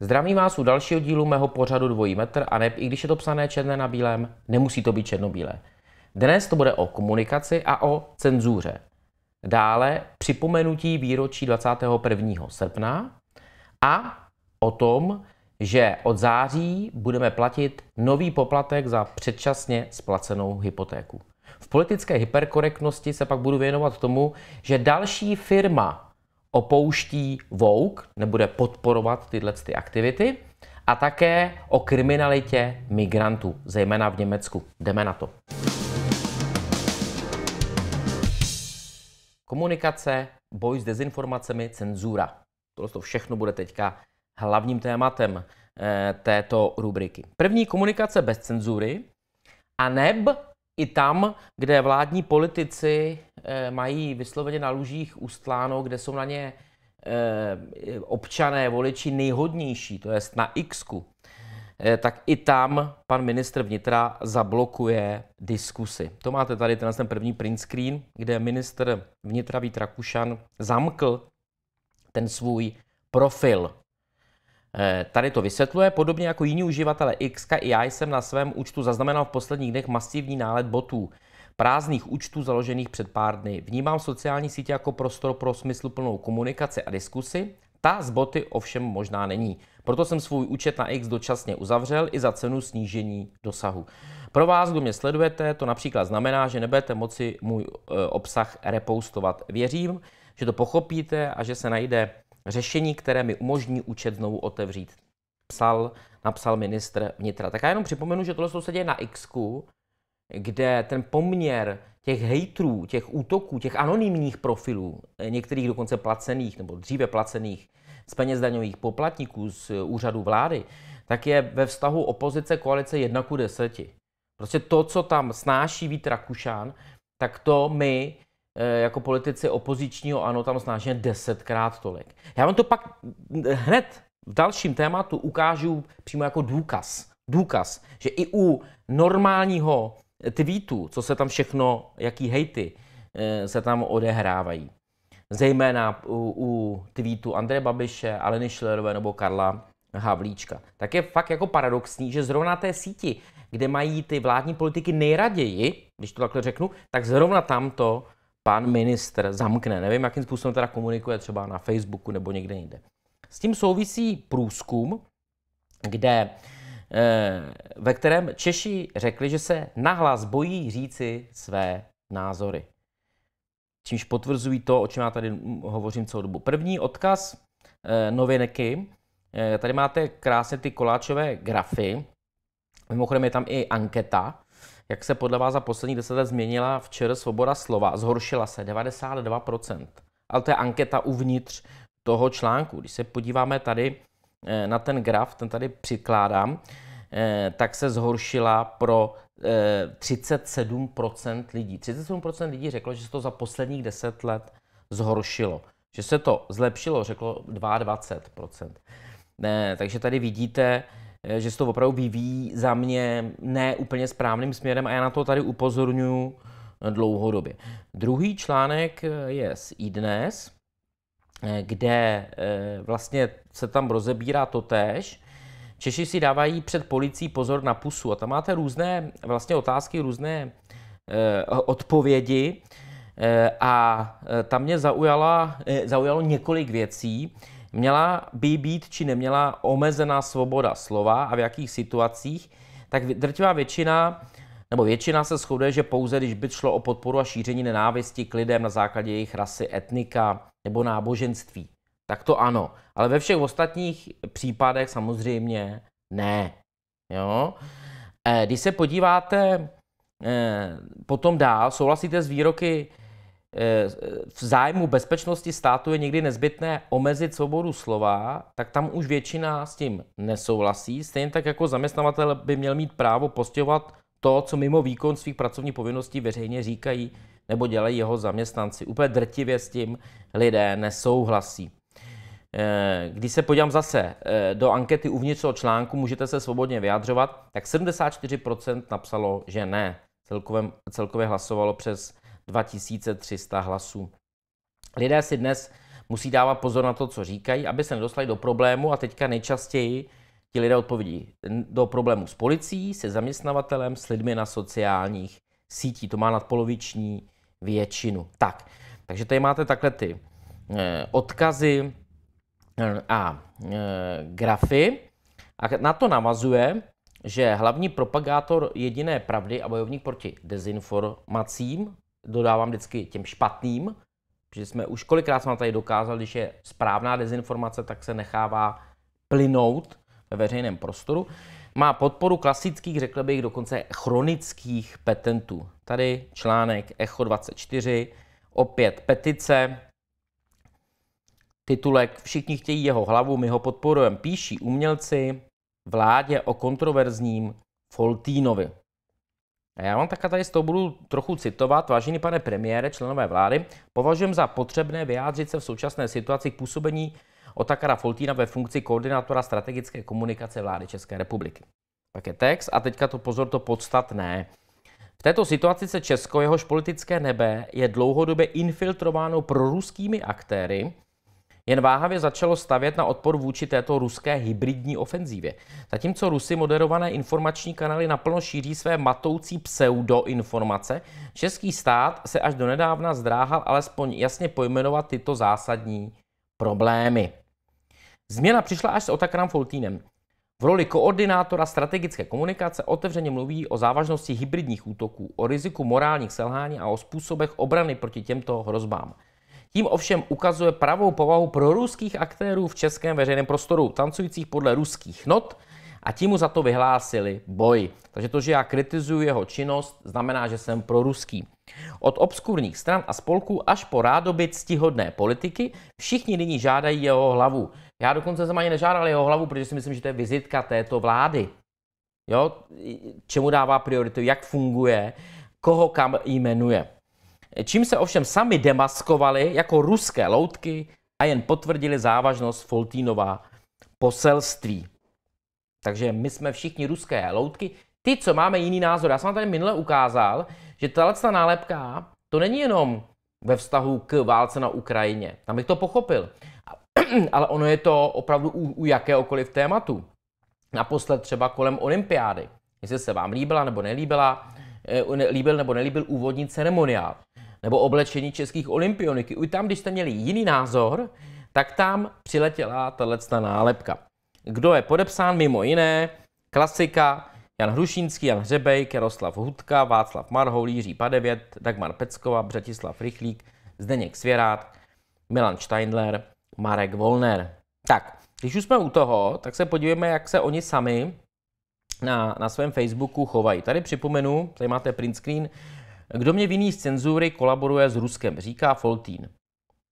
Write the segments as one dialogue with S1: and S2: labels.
S1: Zdravím vás u dalšího dílu mého pořadu Dvojí metr a ne, i když je to psané černé na bílém, nemusí to být černobílé. Dnes to bude o komunikaci a o cenzuře dále připomenutí výročí 21. srpna a o tom, že od září budeme platit nový poplatek za předčasně splacenou hypotéku. V politické hyperkorektnosti se pak budu věnovat tomu, že další firma opouští Vouk, nebude podporovat tyhle ty aktivity, a také o kriminalitě migrantů, zejména v Německu. Jdeme na to. Komunikace, boj s dezinformacemi, cenzura. Tohle to všechno bude teďka hlavním tématem e, této rubriky. První komunikace bez cenzury a neb i tam, kde vládní politici e, mají vysloveně na lužích ustláno, kde jsou na ně eh, občané, voliči nejhodnější, to jest na X. -ku. Eh, tak i tam pan ministr vnitra zablokuje diskusy. To máte tady ten, první print screen, kde ministr vnitra Vít Rakušan zamkl ten svůj profil. Eh, tady to vysvětluje, podobně jako jiní uživatelé X, i já jsem na svém účtu zaznamenal v posledních dnech masivní nálet botů prázdných účtů založených před pár dny. Vnímám sociální sítě jako prostor pro smysluplnou komunikaci a diskusy ta z boty ovšem možná není. Proto jsem svůj účet na X dočasně uzavřel i za cenu snížení dosahu. Pro vás, kdo mě sledujete, to například znamená, že nebudete moci můj eh, obsah repoustovat. Věřím, že to pochopíte a že se najde řešení, které mi umožní účet znovu otevřít. Psal, napsal ministr vnitra. Tak já jenom připomenu, že tohle se děje na X, kde ten poměr těch hejtrů, těch útoků, těch anonymních profilů, eh, některých dokonce placených nebo dříve placených z peněz daňových poplatníků z eh, úřadu vlády, tak je ve vztahu opozice koalice 1 ku 10. Prostě to, co tam snáší Vít Rakušan, tak to my eh, jako politici opozičního ano tam snážíme desetkrát tolik. Já vám to pak hm, hned v dalším tématu ukážu přímo jako důkaz. Důkaz, že i u normálního tweetů, co se tam všechno, jaký hejty eh, se tam odehrávají. Zejména u, u tweetu Andreje Babiše, Aleny Schillerové nebo Karla Havlíčka. Tak je fakt jako paradoxní, že zrovna té síti, kde mají ty vládní politiky nejraději, když to takhle řeknu, tak zrovna tam to pan ministr zamkne. Nevím, jakým způsobem teda komunikuje třeba na Facebooku nebo někde jinde. S tím souvisí průzkum, kde Eh, ve kterém Češi řekli, že se nahlas bojí říci své názory. Čímž potvrzují to, o čem já tady hovořím celou dobu. První odkaz eh, novinky. Eh, tady máte krásně ty koláčové grafy. Mimochodem je tam i anketa, jak se podle vás za poslední deset let změnila včera svoboda slova. Zhoršila se 92%. Ale to je anketa uvnitř toho článku. Když se podíváme tady Eh, na ten graf, ten tady přikládám, eh, tak se zhoršila pro 37% eh, lidí. 37% lidí řeklo, že se to za posledních 10 let zhoršilo. Že se to zlepšilo, řeklo 22%. Ne, takže tady vidíte, že se to opravdu vyvíjí za mě ne úplně správným směrem a já na to tady upozorňuji dlouhodobě. Druhý článek je z iDnes. Eh, kde eh, vlastně se tam rozebírá to tež. Češi si dávají před policií pozor na pusu a tam máte různé vlastně otázky, různé eh, odpovědi a tam mě zaujala, zaujalo několik věcí. Měla by být či neměla omezená svoboda slova a v jakých situacích, tak drtivá většina nebo většina se shoduje, že pouze když by šlo o podporu a šíření nenávisti k lidem na základě jejich rasy, etnika nebo náboženství. Tak to ano. Ale ve všech ostatních případech samozřejmě ne. Jo? Eh, když se podíváte eh, potom dál, souhlasíte s výroky eh, v zájmu bezpečnosti státu je někdy nezbytné omezit svobodu slova, tak tam už většina s tím nesouhlasí. Stejně tak jako zaměstnavatel by měl mít právo postěhovat to, co mimo výkon svých pracovních povinností veřejně říkají nebo dělají jeho zaměstnanci. Úplně drtivě s tím lidé nesouhlasí. Eh, když se podívám zase eh, do ankety uvnitř toho článku, můžete se svobodně vyjadřovat, tak 74% napsalo, že ne. Celkově, celkově hlasovalo přes 2300 hlasů. Lidé si dnes musí dávat pozor na to, co říkají, aby se nedostali do problému a teďka nejčastěji ti lidé odpovědí do problému s policií, se zaměstnavatelem, s lidmi na sociálních sítí. To má nadpoloviční většinu. Tak, takže tady máte takhle ty eh, odkazy eh, a eh, grafy. A na to navazuje, že hlavní propagátor jediné pravdy a bojovník proti dezinformacím, dodávám vždycky těm špatným, že jsme už kolikrát jsme tady dokázali, když je správná dezinformace, tak se nechává plynout ve veřejném prostoru, má podporu klasických, řekl bych dokonce chronických petentů. Tady článek Echo 24, opět petice, titulek Všichni chtějí jeho hlavu, my ho podporujeme, píší umělci vládě o kontroverzním Foltínovi. A já vám taká tady z toho budu trochu citovat. Vážený pane premiére, členové vlády, považujem za potřebné vyjádřit se v současné situaci k působení Otakara Foltína ve funkci koordinátora strategické komunikace vlády České republiky. Pak je text a teďka to pozor, to podstatné. V této situaci se Česko, jehož politické nebe, je dlouhodobě infiltrováno proruskými aktéry, jen váhavě začalo stavět na odpor vůči této ruské hybridní ofenzívě. Zatímco Rusy moderované informační kanály naplno šíří své matoucí pseudoinformace, český stát se až donedávna zdráhal alespoň jasně pojmenovat tyto zásadní problémy. Změna přišla až s Otakram Foltínem. V roli koordinátora strategické komunikace otevřeně mluví o závažnosti hybridních útoků, o riziku morálních selhání a o způsobech obrany proti těmto hrozbám. Tím ovšem ukazuje pravou povahu pro ruských aktérů v českém veřejném prostoru, tancujících podle ruských not, a tím mu za to vyhlásili boj. Takže to, že já kritizuji jeho činnost, znamená, že jsem proruský. Od obskurních stran a spolků až po rádoby ctihodné politiky, všichni nyní žádají jeho hlavu. Já dokonce jsem ani nežádal jeho hlavu, protože si myslím, že to je vizitka této vlády. Jo? Čemu dává prioritu, jak funguje, koho kam jmenuje. Čím se ovšem sami demaskovali jako ruské loutky a jen potvrdili závažnost Foltínova poselství. Takže my jsme všichni ruské loutky. Ty, co máme jiný názor, já jsem vám tady minule ukázal, že tato nálepka to není jenom ve vztahu k válce na Ukrajině. Tam bych to pochopil. Mm, ale ono je to opravdu u, u jakéhokoliv tématu. Naposled třeba kolem olympiády. Jestli se vám líbila nebo nelíbila, eh, líbil nebo nelíbil úvodní ceremoniál, nebo oblečení českých olympioniky. Už tam, když jste měli jiný názor, tak tam přiletěla tato nálepka. Kdo je podepsán mimo jiné? Klasika, Jan Hrušínský, Jan Hřebej, Jaroslav Hudka, Václav Marhoul, Jiří Padevět, Dagmar Peckova, Břetislav Rychlík, Zdeněk Svěrát, Milan Steindler, Marek Volner. Tak, když už jsme u toho, tak se podívejme, jak se oni sami na, na svém Facebooku chovají. Tady připomenu, tady máte print screen, kdo mě viní z cenzury kolaboruje s Ruskem, říká Foltín.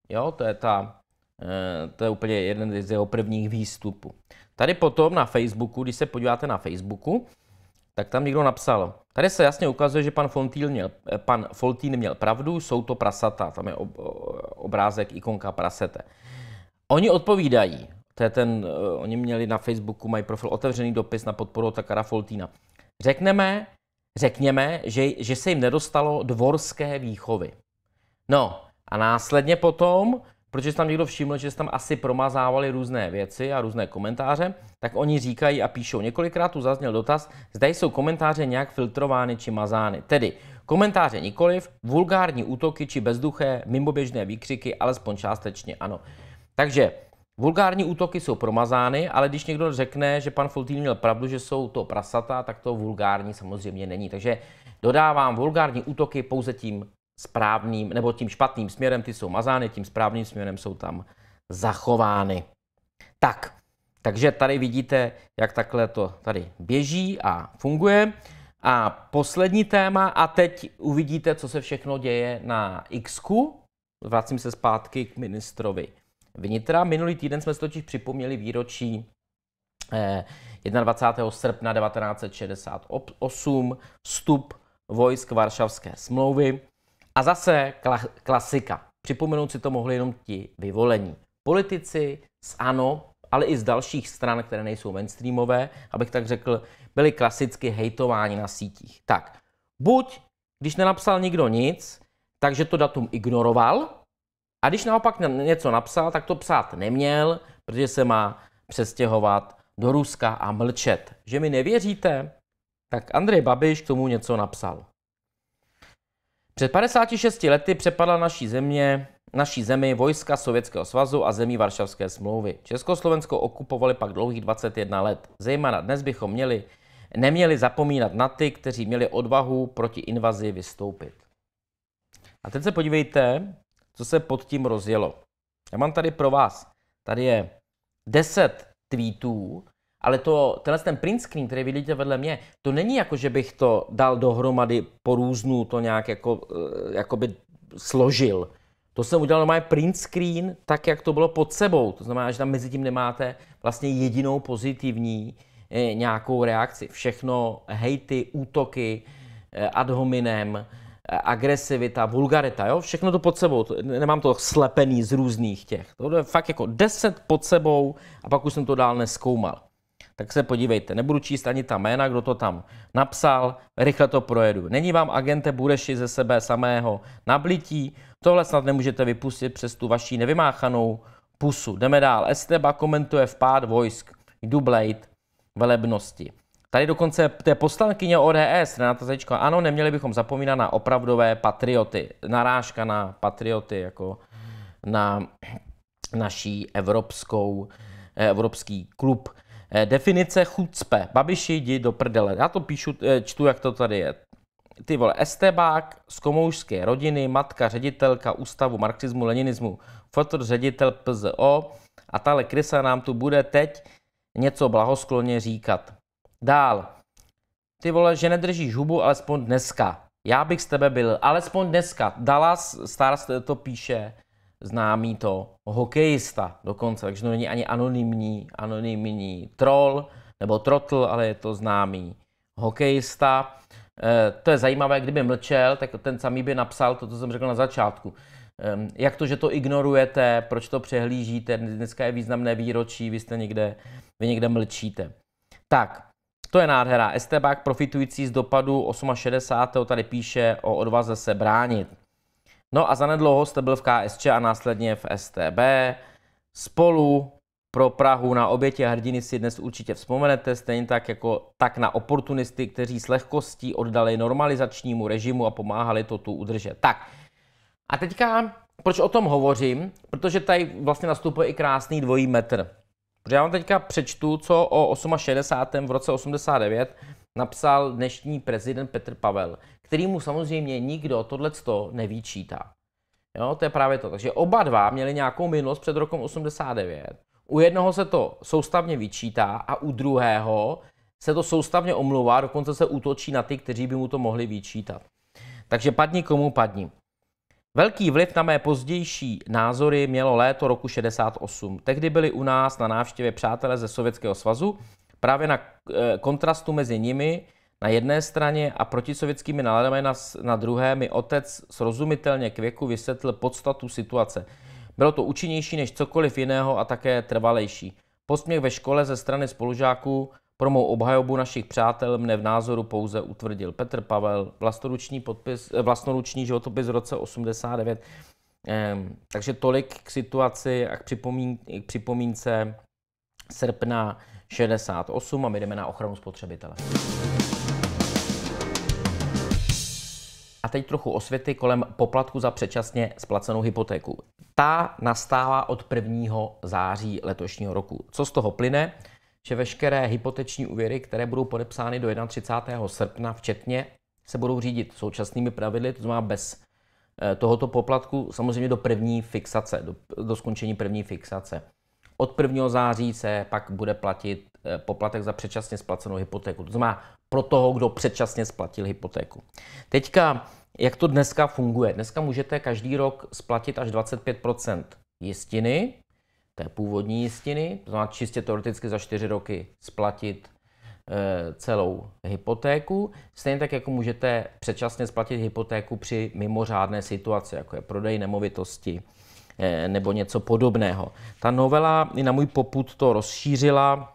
S1: Jo, to je ta, eh, to je úplně jeden z jeho prvních výstupů. Tady potom na Facebooku, když se podíváte na Facebooku, tak tam někdo napsal, tady se jasně ukazuje, že pan Fontín měl, eh, pan Foltín měl pravdu, jsou to prasata, tam je obrázek ikonka prasete. Oni odpovídají. To je ten, uh, oni měli na Facebooku, mají profil otevřený dopis na podporu Takara Foltína. Řekneme, řekněme, že, že se jim nedostalo dvorské výchovy. No a následně potom, protože tam někdo všiml, že se tam asi promazávali různé věci a různé komentáře, tak oni říkají a píšou. Několikrát tu zazněl dotaz, zda jsou komentáře nějak filtrovány či mazány. Tedy komentáře nikoliv, vulgární útoky či bezduché mimoběžné výkřiky, alespoň částečně ano. Takže vulgární útoky jsou promazány, ale když někdo řekne, že pan Fultín měl pravdu, že jsou to prasata, tak to vulgární samozřejmě není. Takže dodávám, vulgární útoky pouze tím správným nebo tím špatným směrem, ty jsou mazány, tím správným směrem jsou tam zachovány. Tak, takže tady vidíte, jak takhle to tady běží a funguje. A poslední téma, a teď uvidíte, co se všechno děje na X. -ku. Vracím se zpátky k ministrovi vnitra. Minulý týden jsme si totiž připomněli výročí 21. Eh, srpna 1968 vstup vojsk Varšavské smlouvy. A zase klasika. Připomenout si to mohli jenom ti vyvolení. Politici z ANO, ale i z dalších stran, které nejsou mainstreamové, abych tak řekl, byli klasicky hejtováni na sítích. Tak, buď, když nenapsal nikdo nic, takže to datum ignoroval, a když naopak něco napsal, tak to psát neměl, protože se má přestěhovat do Ruska a mlčet. Že mi nevěříte? Tak Andrej Babiš k tomu něco napsal. Před 56 lety přepadla naší země naší zemi vojska Sovětského svazu a zemí Varšavské smlouvy. Československo okupovali pak dlouhých 21 let. Zejména dnes bychom měli, neměli zapomínat na ty, kteří měli odvahu proti invazi vystoupit. A teď se podívejte, co se pod tím rozjelo. Já mám tady pro vás, tady je 10 tweetů, ale to, tenhle ten print screen, který vidíte vedle mě, to není jako, že bych to dal dohromady po různu, to nějak jako, eh, jako by složil. To jsem udělal normálně print screen, tak jak to bylo pod sebou. To znamená, že tam mezi tím nemáte vlastně jedinou pozitivní eh, nějakou reakci. Všechno hejty, útoky eh, ad hominem, Eh, agresivita, vulgarita, jo? všechno to pod sebou, nemám to slepený z různých těch. To je fakt jako deset pod sebou a pak už jsem to dál neskoumal. Tak se podívejte, nebudu číst ani ta jména, kdo to tam napsal, rychle to projedu. Není vám agente Bureši ze sebe samého nablití, tohle snad nemůžete vypustit přes tu vaší nevymáchanou pusu. Jdeme dál. Esteba komentuje vpád vojsk. Jdu blade velebnosti. Tady dokonce té poslankyně ODS, Renata Zajíčko, ano, neměli bychom zapomínat na opravdové patrioty. Narážka na patrioty, jako na naší evropskou, eh, evropský klub. Eh, definice chucpe. Babiši, jdi do prdele. Já to píšu, eh, čtu, jak to tady je. Ty vole, Estebák z komoušské rodiny, matka ředitelka Ústavu marxismu, leninismu, fotor ředitel PZO a tahle krysa nám tu bude teď něco blahoskloně říkat. Dál. Ty vole, že nedržíš hubu, alespoň dneska. Já bych z tebe byl, alespoň dneska. Dallas Stars to píše, známý to, hokejista dokonce, takže to není ani anonymní, anonymní troll nebo trotl, ale je to známý hokejista. E, to je zajímavé, kdyby mlčel, tak ten samý by napsal to, co jsem řekl na začátku. E, jak to, že to ignorujete, proč to přehlížíte, dneska je významné výročí, vy jste někde, vy někde mlčíte. Tak, to je nádhera. Estebák profitující z dopadu 68. tady píše o odvaze se bránit. No a zanedlouho jste byl v KSČ a následně v STB. Spolu pro Prahu na oběti hrdiny si dnes určitě vzpomenete, stejně tak jako tak na oportunisty, kteří s lehkostí oddali normalizačnímu režimu a pomáhali to tu udržet. Tak a teďka, proč o tom hovořím? Protože tady vlastně nastupuje i krásný dvojí metr. Protože já vám teďka přečtu, co o 68. v roce 89 napsal dnešní prezident Petr Pavel, který mu samozřejmě nikdo tohleto nevyčítá. Jo, to je právě to. Takže oba dva měli nějakou minulost před rokem 89. U jednoho se to soustavně vyčítá a u druhého se to soustavně omluvá, dokonce se útočí na ty, kteří by mu to mohli vyčítat. Takže padni komu padni. Velký vliv na mé pozdější názory mělo léto roku 68. Tehdy byli u nás na návštěvě přátelé ze Sovětského svazu, právě na eh, kontrastu mezi nimi na jedné straně a protisovětskými náladami na, na druhé mi otec srozumitelně k věku vysvětlil podstatu situace. Bylo to účinnější než cokoliv jiného a také trvalejší. Posměch ve škole ze strany spolužáků pro mou obhajobu našich přátel mne v názoru pouze utvrdil Petr Pavel, vlastnoruční, podpis, eh, vlastnoruční životopis v roce 89. Ehm, takže tolik k situaci a k, připomín, k připomínce srpna 68 a my jdeme na ochranu spotřebitele. A teď trochu osvěty kolem poplatku za předčasně splacenou hypotéku. Ta nastává od 1. září letošního roku. Co z toho plyne? že veškeré hypoteční úvěry, které budou podepsány do 31. srpna včetně, se budou řídit současnými pravidly, to znamená bez eh, tohoto poplatku, samozřejmě do první fixace, do, do skončení první fixace. Od 1. září se pak bude platit eh, poplatek za předčasně splacenou hypotéku. To znamená pro toho, kdo předčasně splatil hypotéku. Teďka, jak to dneska funguje? Dneska můžete každý rok splatit až 25 jistiny té původní jistiny, to znamená čistě teoreticky za 4 roky splatit eh, celou hypotéku, stejně tak jako můžete předčasně splatit hypotéku při mimořádné situaci, jako je prodej nemovitosti eh, nebo něco podobného. Ta novela i na můj poput to rozšířila,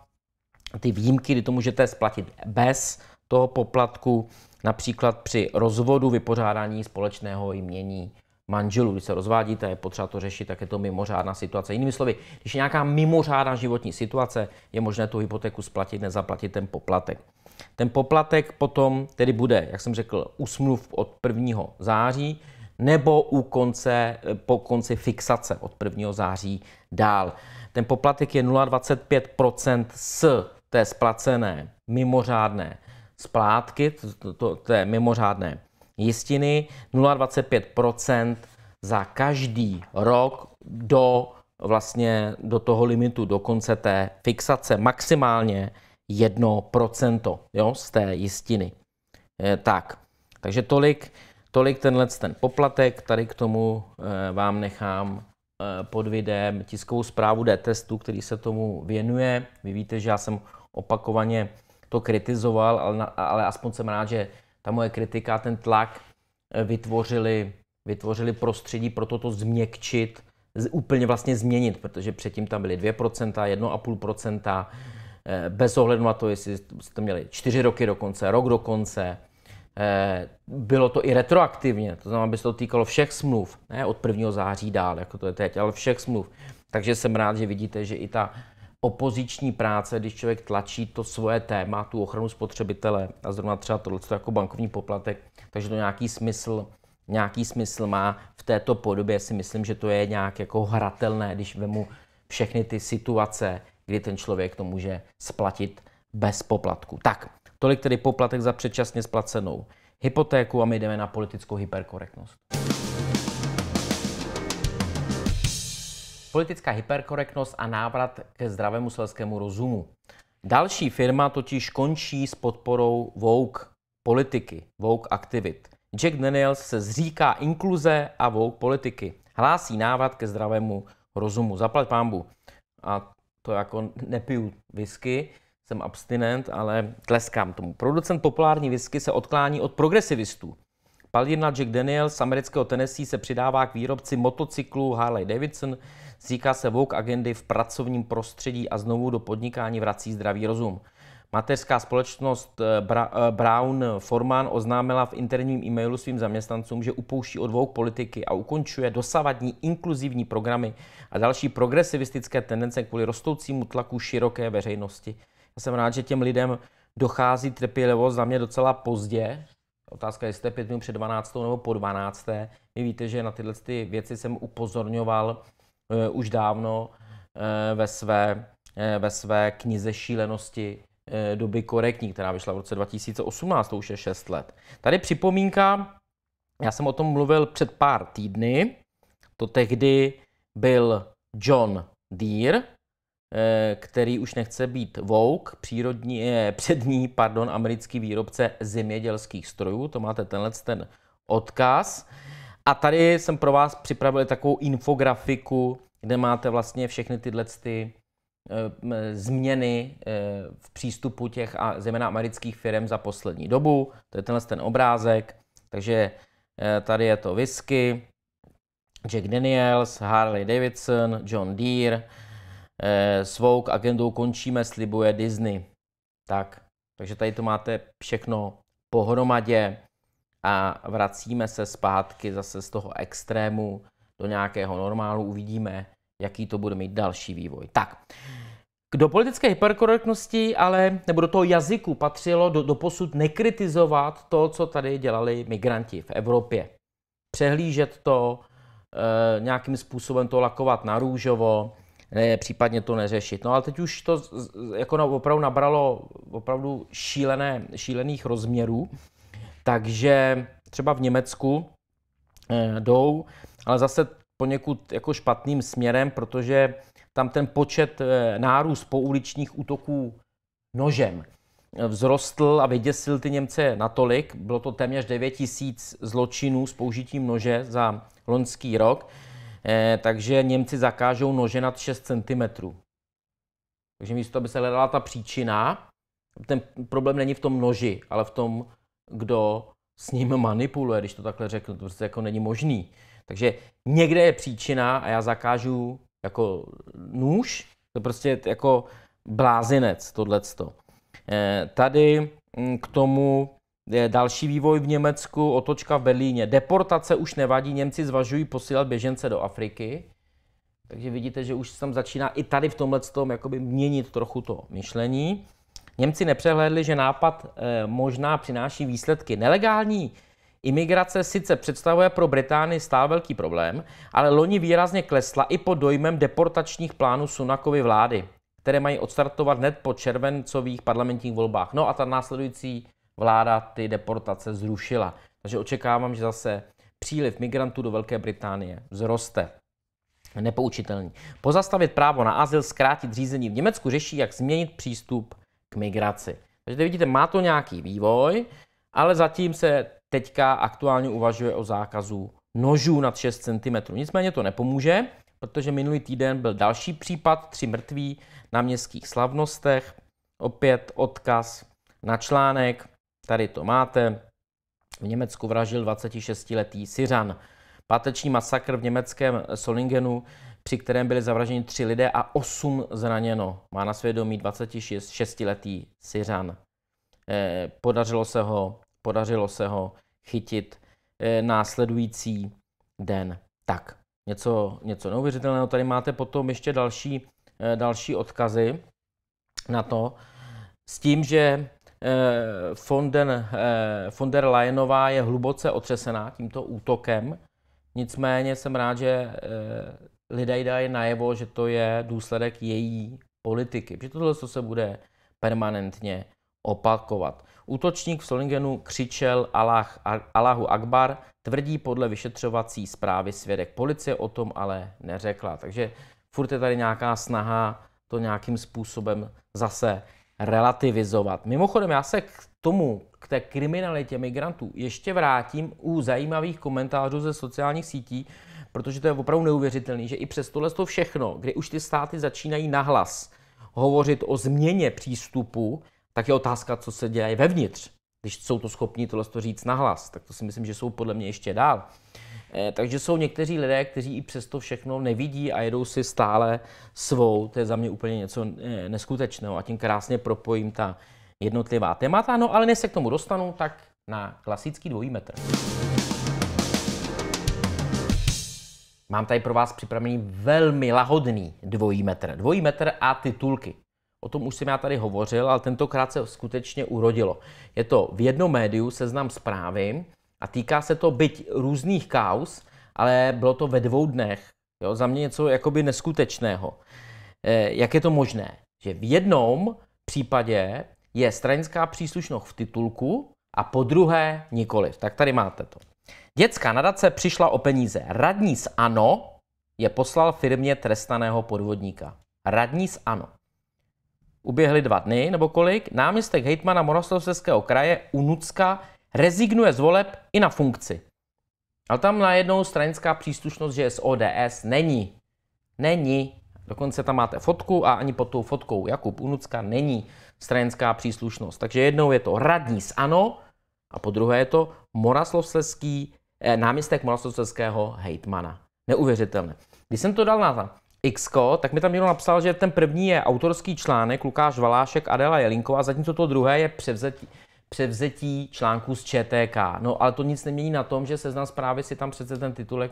S1: ty výjimky, kdy to můžete splatit bez toho poplatku, například při rozvodu, vypořádání společného jmění manželů. Když se rozvádíte, je potřeba to řešit, tak je to mimořádná situace. Jinými slovy, když je nějaká mimořádná životní situace, je možné tu hypotéku splatit, nezaplatit ten poplatek. Ten poplatek potom tedy bude, jak jsem řekl, u smluv od 1. září nebo u konce, po konci fixace od 1. září dál. Ten poplatek je 0,25 z té splacené mimořádné splátky, to, to, je mimořádné jistiny, 0,25 za každý rok do vlastně do toho limitu, do konce té fixace maximálně 1% jo, z té jistiny. E, tak, takže tolik, tolik tenhle ten poplatek, tady k tomu e, vám nechám e, pod videem tiskovou zprávu D-testu, který se tomu věnuje. Vy víte, že já jsem opakovaně to kritizoval, ale, ale aspoň jsem rád, že ta moje kritika, ten tlak eh, vytvořili, vytvořili prostředí pro toto změkčit, úplně vlastně změnit, protože předtím tam byly 2%, 1,5%, eh, bez ohledu na to, jestli jste měli 4 roky do konce, rok do konce, eh, Bylo to i retroaktivně, to znamená, aby se to týkalo všech smluv, ne od 1. září dál, jako to je teď, ale všech smluv. Takže jsem rád, že vidíte, že i ta opoziční práce, když člověk tlačí to svoje téma, tu ochranu spotřebitele a zrovna třeba tohle jako bankovní poplatek, takže to nějaký smysl, nějaký smysl má v této podobě, si myslím, že to je nějak jako hratelné, když vemu všechny ty situace, kdy ten člověk to může splatit bez poplatku. Tak, tolik tedy poplatek za předčasně splacenou hypotéku a my jdeme na politickou hyperkorektnost. Politická hyperkorektnost a návrat ke zdravému selskému rozumu. Další firma totiž končí s podporou Vogue politiky, Vogue aktivit. Jack Daniels se zříká inkluze a Vogue politiky. Hlásí návrat ke zdravému rozumu. Zaplať pámbu. A to jako nepiju whisky, jsem abstinent, ale tleskám tomu. Producent populární whisky se odklání od progresivistů Palírna Jack Daniels z amerického Tennessee se přidává k výrobci motocyklu Harley Davidson, zříká se Vogue agendy v pracovním prostředí a znovu do podnikání vrací zdravý rozum. Mateřská společnost eh, eh, Brown Forman oznámila v interním e-mailu svým zaměstnancům, že upouští od Vogue politiky a ukončuje dosavadní inkluzivní programy a další progresivistické tendence kvůli rostoucímu tlaku široké veřejnosti. Já jsem rád, že těm lidem dochází trpělivost za mě docela pozdě, Otázka, je, jestli pět 5 minut před 12. nebo po 12. Vy víte, že na tyhle ty věci jsem upozorňoval uh, už dávno uh, ve, své, uh, ve své knize šílenosti uh, doby korektní, která vyšla v roce 2018, to už je 6 let. Tady připomínka, já jsem o tom mluvil před pár týdny, to tehdy byl John Deere, Eh, který už nechce být Vogue, přírodní, eh, přední pardon, americký výrobce zemědělských strojů. To máte tenhle ten odkaz. A tady jsem pro vás připravil takovou infografiku, kde máte vlastně všechny tyhle ty eh, změny v přístupu těch a zejména amerických firm za poslední dobu. To je tenhle ten obrázek. Takže tady je to whisky, Jack Daniels, Harley Davidson, John Deere, Eh, svou agendou končíme, slibuje Disney. Tak, takže tady to máte všechno pohromadě a vracíme se zpátky zase z toho extrému do nějakého normálu. Uvidíme, jaký to bude mít další vývoj. Tak, do politické hyperkorektnosti ale, nebo do toho jazyku patřilo do, do posud nekritizovat to, co tady dělali migranti v Evropě. Přehlížet to, e, nějakým způsobem to lakovat na růžovo, ne, případně to neřešit. No ale teď už to jako na, opravdu nabralo opravdu šílené, šílených rozměrů, takže třeba v Německu eh, jdou, ale zase poněkud jako špatným směrem, protože tam ten počet eh, nárůst pouličních útoků nožem eh, vzrostl a vyděsil ty Němce natolik, bylo to téměř 9 000 zločinů s použitím nože za loňský rok, Eh, takže Němci zakážou nože nad 6 cm. Takže místo, aby se hledala ta příčina, ten problém není v tom noži, ale v tom, kdo s ním manipuluje, když to takhle řeknu, to prostě jako není možný. Takže někde je příčina a já zakážu jako nůž, to prostě je jako blázinec tohleto. Eh, tady hm, k tomu Další vývoj v Německu, otočka v Berlíně. Deportace už nevadí, Němci zvažují posílat běžence do Afriky. Takže vidíte, že už se tam začíná i tady v tomhle tom jakoby měnit trochu to myšlení. Němci nepřehlédli, že nápad eh, možná přináší výsledky. Nelegální imigrace sice představuje pro Británii stál velký problém, ale loni výrazně klesla i pod dojmem deportačních plánů Sunakovy vlády, které mají odstartovat hned po červencových parlamentních volbách. No a ta následující vláda ty deportace zrušila. Takže očekávám, že zase příliv migrantů do Velké Británie zroste. Nepoučitelný. Pozastavit právo na azyl, zkrátit řízení v Německu řeší, jak změnit přístup k migraci. Takže teď vidíte, má to nějaký vývoj, ale zatím se teďka aktuálně uvažuje o zákazu nožů nad 6 cm. Nicméně to nepomůže, protože minulý týden byl další případ, tři mrtví na městských slavnostech. Opět odkaz na článek Tady to máte. V Německu vražil 26-letý Syřan. Páteční masakr v německém Solingenu, při kterém byli zavraženi tři lidé a osm zraněno. Má na svědomí 26-letý Syřan. Eh, podařilo se ho, podařilo se ho chytit eh, následující den. Tak, něco, něco neuvěřitelného. Tady máte potom ještě další, eh, další odkazy na to, s tím, že Eh, von, den, eh, von der Leyenová je hluboce otřesená tímto útokem. Nicméně jsem rád, že eh, lidé dají najevo, že to je důsledek její politiky, že tohle co se bude permanentně opakovat. Útočník v Solingenu křičel Allah, Allahu Akbar, tvrdí podle vyšetřovací zprávy svědek. Policie o tom ale neřekla, takže furt je tady nějaká snaha to nějakým způsobem zase relativizovat. Mimochodem, já se k tomu, k té kriminalitě migrantů, ještě vrátím u zajímavých komentářů ze sociálních sítí, protože to je opravdu neuvěřitelné, že i přes tohle to všechno, kdy už ty státy začínají nahlas hovořit o změně přístupu, tak je otázka, co se děje vevnitř. Když jsou to schopni tohle to říct nahlas, tak to si myslím, že jsou podle mě ještě dál. Eh, takže jsou někteří lidé, kteří i přesto všechno nevidí a jedou si stále svou. To je za mě úplně něco eh, neskutečného a tím krásně propojím ta jednotlivá témata. No ale než se k tomu dostanu, tak na klasický dvojí metr. Mám tady pro vás připravený velmi lahodný dvojí metr. Dvojí metr a titulky. O tom už jsem já tady hovořil, ale tentokrát se skutečně urodilo. Je to v jednom médiu seznam zprávy, a týká se to byť různých kaus, ale bylo to ve dvou dnech. Jo? Za mě něco jakoby neskutečného. E, jak je to možné? Že v jednom případě je stranická příslušnost v titulku a po druhé nikoliv. Tak tady máte to. Dětská nadace přišla o peníze. Radní z ANO je poslal firmě trestaného podvodníka. Radní z ANO. Uběhly dva dny nebo kolik. Náměstek hejtmana Moroslovského kraje Unucka rezignuje z voleb i na funkci. Ale tam najednou stranická příslušnost, že je z ODS, není. Není. Dokonce tam máte fotku a ani pod tou fotkou Jakub Unucka není stranická příslušnost. Takže jednou je to radní z ANO a po druhé je to Moraslovský eh, náměstek Moraslovského hejtmana. Neuvěřitelné. Když jsem to dal na X, tak mi tam někdo napsal, že ten první je autorský článek Lukáš Valášek, Adela Jelinková, zatímco to druhé je převzetí, převzetí článků z ČTK. No ale to nic nemění na tom, že seznam zprávy si tam přece ten titulek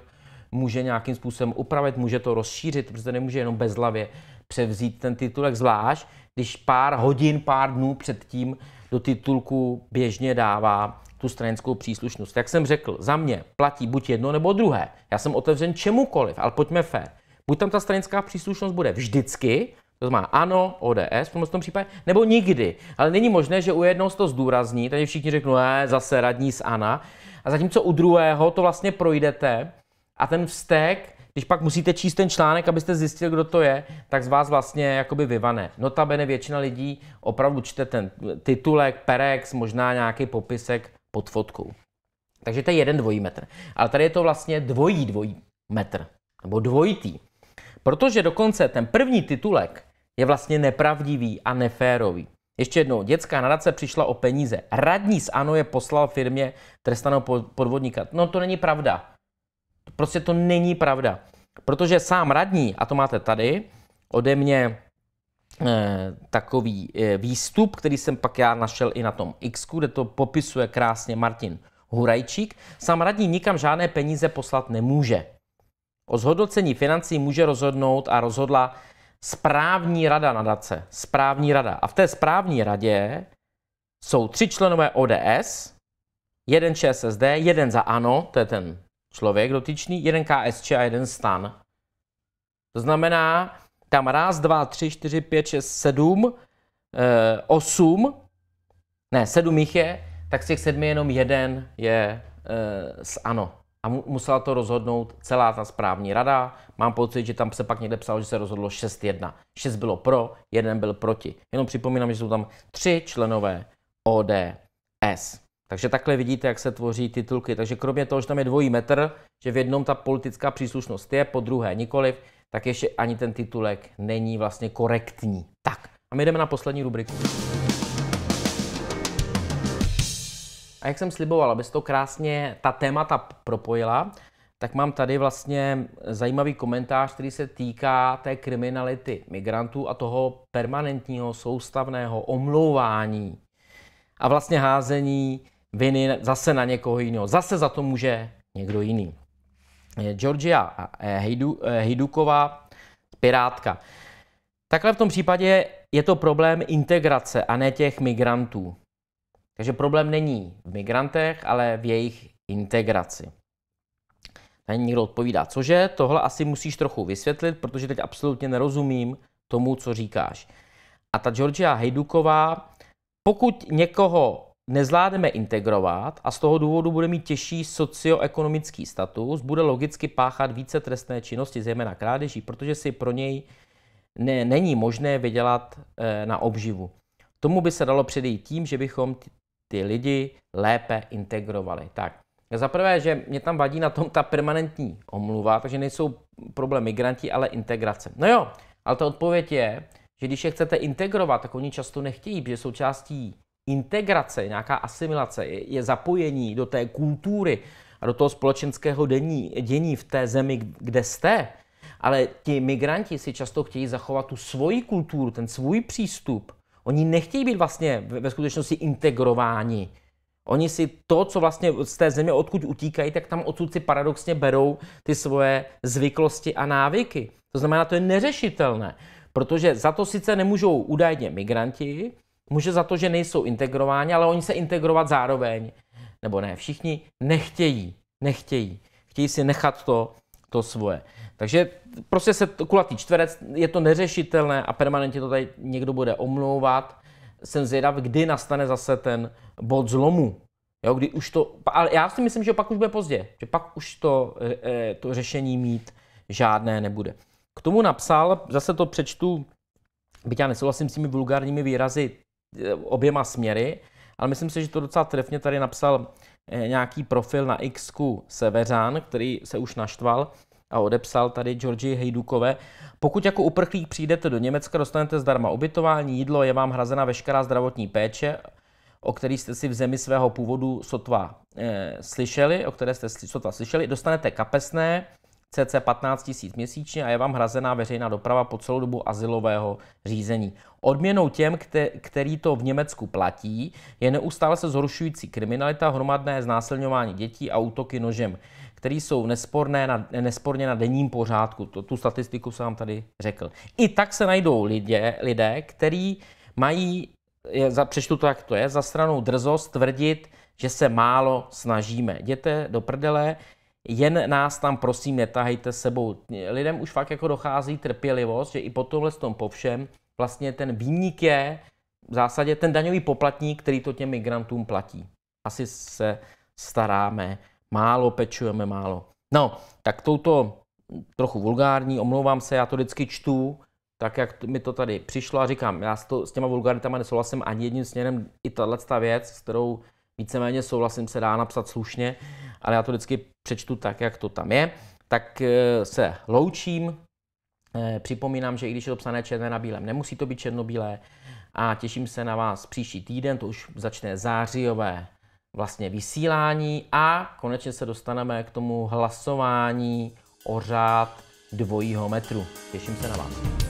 S1: může nějakým způsobem upravit, může to rozšířit, protože nemůže jenom bezlavě převzít ten titulek zvlášť, když pár hodin, pár dnů předtím do titulku běžně dává tu stranickou příslušnost. Jak jsem řekl, za mě platí buď jedno nebo druhé. Já jsem otevřen čemukoliv, ale pojďme fér. Buď tam ta stranická příslušnost bude vždycky, to znamená ano, ODS v tomto tom případě, nebo nikdy. Ale není možné, že u jednoho to zdůrazní, tady všichni řeknou, ne, eh, zase radní s ANA. A zatímco u druhého to vlastně projdete a ten vztek, když pak musíte číst ten článek, abyste zjistil, kdo to je, tak z vás vlastně jakoby vyvané. Notabene většina lidí opravdu čte ten titulek, perex, možná nějaký popisek pod fotkou. Takže to je jeden dvojí metr. Ale tady je to vlastně dvojí dvojí metr, nebo dvojitý. Protože dokonce ten první titulek je vlastně nepravdivý a neférový. Ještě jednou, dětská nadace přišla o peníze. Radní z ANO je poslal firmě trestaného podvodníka. No to není pravda. Prostě to není pravda. Protože sám radní, a to máte tady, ode mě eh, takový eh, výstup, který jsem pak já našel i na tom X, kde to popisuje krásně Martin Hurajčík, sám radní nikam žádné peníze poslat nemůže. O zhodnocení financí může rozhodnout a rozhodla správní rada nadace. Správní rada. A v té správní radě jsou tři členové ODS, jeden ČSSD, jeden za ANO, to je ten člověk dotyčný, jeden KSČ a jeden stan. To znamená, tam raz, dva, tři, čtyři, pět, šest, sedm, eh, osm, ne, sedm jich je, tak z těch sedmi jenom jeden je eh, s ANO a musela to rozhodnout celá ta správní rada. Mám pocit, že tam se pak někde psalo, že se rozhodlo 6-1. 6 bylo pro, jeden byl proti. Jenom připomínám, že jsou tam tři členové ODS. Takže takhle vidíte, jak se tvoří titulky. Takže kromě toho, že tam je dvojí metr, že v jednom ta politická příslušnost je, po druhé nikoliv, tak ještě ani ten titulek není vlastně korektní. Tak, a my jdeme na poslední rubriku. A jak jsem sliboval, abys to krásně ta témata propojila, tak mám tady vlastně zajímavý komentář, který se týká té kriminality migrantů a toho permanentního soustavného omlouvání a vlastně házení viny zase na někoho jiného. Zase za to může někdo jiný. Georgia Hejdu, Hejduková, Pirátka. Takhle v tom případě je to problém integrace a ne těch migrantů. Takže problém není v migrantech, ale v jejich integraci. Tady někdo odpovídá, cože, tohle asi musíš trochu vysvětlit, protože teď absolutně nerozumím tomu, co říkáš. A ta Georgia Hejduková, pokud někoho nezvládneme integrovat a z toho důvodu bude mít těžší socioekonomický status, bude logicky páchat více trestné činnosti, zejména krádeží, protože si pro něj ne, není možné vydělat e, na obživu. Tomu by se dalo předejít tím, že bychom ty lidi lépe integrovali. Tak, za prvé, že mě tam vadí na tom ta permanentní omluva, takže nejsou problém migranti, ale integrace. No jo, ale ta odpověď je, že když je chcete integrovat, tak oni často nechtějí, protože součástí integrace, nějaká asimilace, je zapojení do té kultury a do toho společenského dění, dění v té zemi, kde jste. Ale ti migranti si často chtějí zachovat tu svoji kulturu, ten svůj přístup Oni nechtějí být vlastně ve skutečnosti integrováni. Oni si to, co vlastně z té země, odkud utíkají, tak tam odsud si paradoxně berou ty svoje zvyklosti a návyky. To znamená, to je neřešitelné, protože za to sice nemůžou údajně migranti, může za to, že nejsou integrováni, ale oni se integrovat zároveň, nebo ne, všichni nechtějí, nechtějí. Chtějí si nechat to, to svoje. Takže prostě se kulatý čtverec, je to neřešitelné a permanentně to tady někdo bude omlouvat. Jsem zvědav, kdy nastane zase ten bod zlomu. Jo, kdy už to, ale já si myslím, že pak už bude pozdě, že pak už to, eh, eh, to řešení mít žádné nebude. K tomu napsal, zase to přečtu, byť já nesouhlasím s těmi vulgárními výrazy eh, oběma směry, ale myslím si, že to docela trefně tady napsal nějaký profil na X Severán, který se už naštval, a odepsal tady Georgi Hejdukové. Pokud jako uprchlík přijdete do Německa, dostanete zdarma ubytování, jídlo, je vám hrazena veškerá zdravotní péče, o který jste si v zemi svého původu sotva e, slyšeli, o které jste sotva slyšeli, dostanete kapesné, CC 15 tisíc měsíčně a je vám hrazená veřejná doprava po celou dobu asilového řízení. Odměnou těm, kte, který to v Německu platí, je neustále se zhoršující kriminalita, hromadné znásilňování dětí a útoky nožem které jsou nesporné na, nesporně na denním pořádku. To, tu statistiku jsem vám tady řekl. I tak se najdou lidé, lidé kteří mají, je, za, přečtu to, jak to je, za stranou drzost tvrdit, že se málo snažíme. Jděte do prdele, jen nás tam prosím netahejte sebou. Lidem už fakt jako dochází trpělivost, že i po tomhle tom povšem vlastně ten výnik je v zásadě ten daňový poplatník, který to těm migrantům platí. Asi se staráme málo pečujeme, málo. No, tak touto trochu vulgární, omlouvám se, já to vždycky čtu, tak jak mi to tady přišlo a říkám, já s, to, s těma vulgaritama nesouhlasím ani jedním směrem, i tahle ta věc, s kterou víceméně souhlasím, se dá napsat slušně, ale já to vždycky přečtu tak, jak to tam je. Tak eh, se loučím, eh, připomínám, že i když je to psané černé na bílém, nemusí to být černobílé a těším se na vás příští týden, to už začne zářijové vlastně vysílání a konečně se dostaneme k tomu hlasování o řád dvojího metru. Těším se na vás.